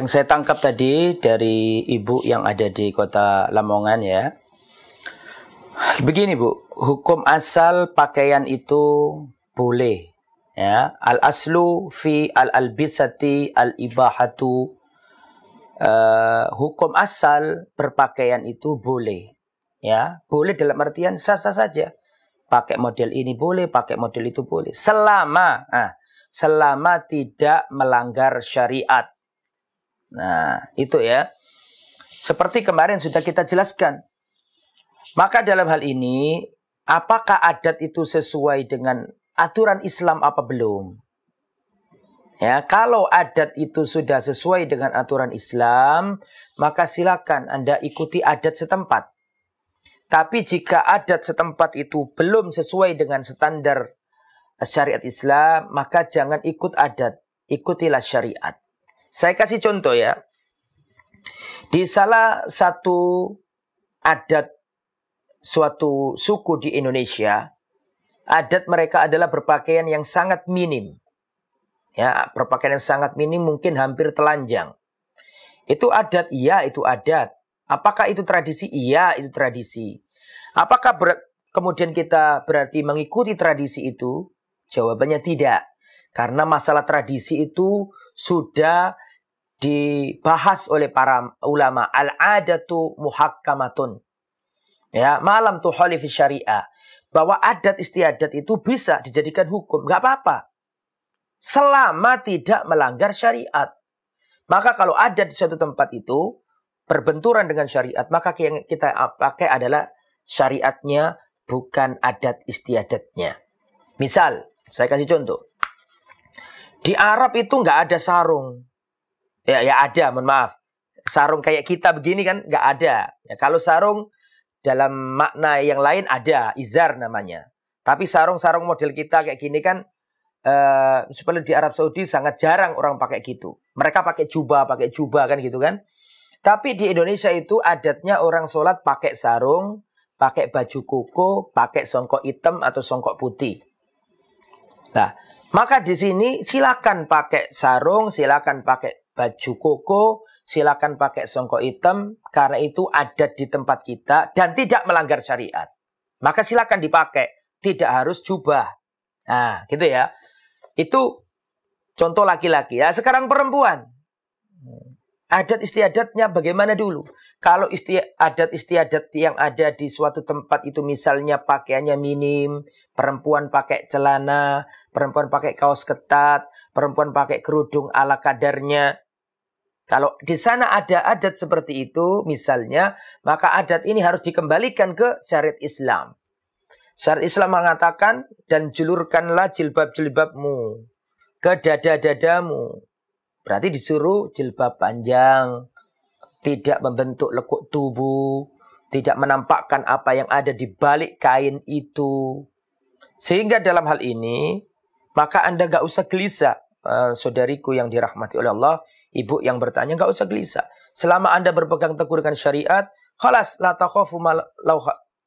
yang saya tangkap tadi dari ibu yang ada di kota Lamongan ya. Begini Bu, hukum asal pakaian itu boleh ya. Al aslu fi al albisati al ibahatu uh, hukum asal berpakaian itu boleh ya. Boleh dalam artian sah-sah saja. Pakai model ini boleh, pakai model itu boleh. Selama ah, selama tidak melanggar syariat Nah, itu ya. Seperti kemarin sudah kita jelaskan. Maka dalam hal ini, apakah adat itu sesuai dengan aturan Islam apa belum? Ya, kalau adat itu sudah sesuai dengan aturan Islam, maka silakan Anda ikuti adat setempat. Tapi jika adat setempat itu belum sesuai dengan standar eh, syariat Islam, maka jangan ikut adat, ikutilah syariat. Saya kasih contoh ya. Di salah satu adat suatu suku di Indonesia, adat mereka adalah berpakaian yang sangat minim. Ya, berpakaian yang sangat minim mungkin hampir telanjang. Itu adat, iya itu adat. Apakah itu tradisi? Iya, itu tradisi. Apakah ber kemudian kita berarti mengikuti tradisi itu? Jawabannya tidak. Karena masalah tradisi itu sudah dibahas oleh para ulama al-adatu muhakkamatun ya malam tuh fi syariah bahwa adat istiadat itu bisa dijadikan hukum nggak apa-apa selama tidak melanggar syariat maka kalau adat di suatu tempat itu berbenturan dengan syariat maka yang kita pakai adalah syariatnya bukan adat istiadatnya misal saya kasih contoh di Arab itu nggak ada sarung. Ya, ya ada, mohon maaf. Sarung kayak kita begini kan nggak ada. Ya, kalau sarung dalam makna yang lain ada, izar namanya. Tapi sarung-sarung model kita kayak gini kan uh, di Arab Saudi sangat jarang orang pakai gitu. Mereka pakai jubah, pakai jubah kan gitu kan. Tapi di Indonesia itu adatnya orang sholat pakai sarung, pakai baju koko, pakai songkok hitam atau songkok putih. Nah, maka di sini silakan pakai sarung, silakan pakai baju koko, silakan pakai songkok hitam karena itu ada di tempat kita dan tidak melanggar syariat. Maka silakan dipakai, tidak harus jubah. Nah, gitu ya. Itu contoh laki-laki ya. Sekarang perempuan adat istiadatnya bagaimana dulu. Kalau isti adat istiadat yang ada di suatu tempat itu misalnya pakaiannya minim, perempuan pakai celana, perempuan pakai kaos ketat, perempuan pakai kerudung ala kadarnya. Kalau di sana ada adat seperti itu misalnya, maka adat ini harus dikembalikan ke syariat Islam. Syariat Islam mengatakan dan julurkanlah jilbab-jilbabmu ke dada-dadamu Berarti disuruh jilbab panjang, tidak membentuk lekuk tubuh, tidak menampakkan apa yang ada di balik kain itu. Sehingga dalam hal ini, maka Anda gak usah gelisah. Uh, saudariku yang dirahmati oleh Allah, ibu yang bertanya gak usah gelisah. Selama Anda berpegang teguh dengan syariat, khalas la takhafu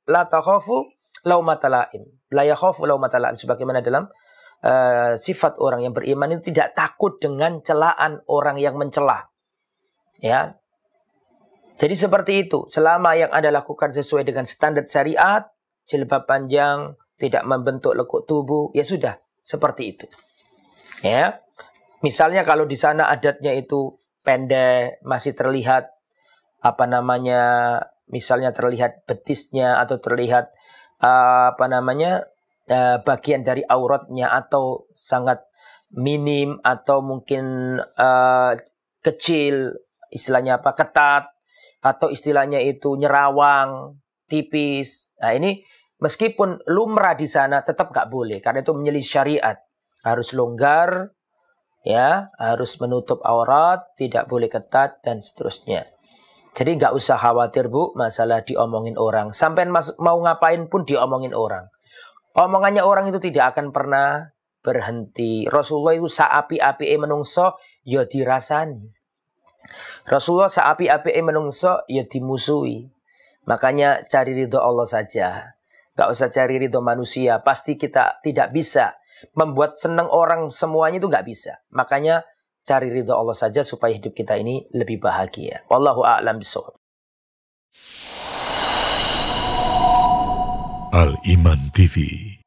la takhafu laumatalaim. La yakhafu laumatalaim sebagaimana dalam uh, sifat orang yang beriman itu tidak takut dengan celaan orang yang mencela. Ya. Jadi seperti itu, selama yang Anda lakukan sesuai dengan standar syariat, jilbab panjang, tidak membentuk lekuk tubuh, ya sudah, seperti itu. Ya. Misalnya kalau di sana adatnya itu pendek, masih terlihat apa namanya misalnya terlihat betisnya atau terlihat eh, apa namanya Eh, bagian dari auratnya atau sangat minim atau mungkin uh, kecil istilahnya apa ketat atau istilahnya itu nyerawang tipis nah ini meskipun lumrah di sana tetap nggak boleh karena itu menyelisih syariat harus longgar ya harus menutup aurat tidak boleh ketat dan seterusnya jadi nggak usah khawatir bu masalah diomongin orang sampai mau ngapain pun diomongin orang Omongannya orang itu tidak akan pernah berhenti. Rasulullah itu saapi-api e menungso ya dirasani. Rasulullah saapi-api e menungso ya dimusuhi. Makanya cari ridho Allah saja. Gak usah cari ridho manusia. Pasti kita tidak bisa membuat senang orang semuanya itu gak bisa. Makanya cari ridho Allah saja supaya hidup kita ini lebih bahagia. Wallahu a'lam bishawab. Al Iman TV.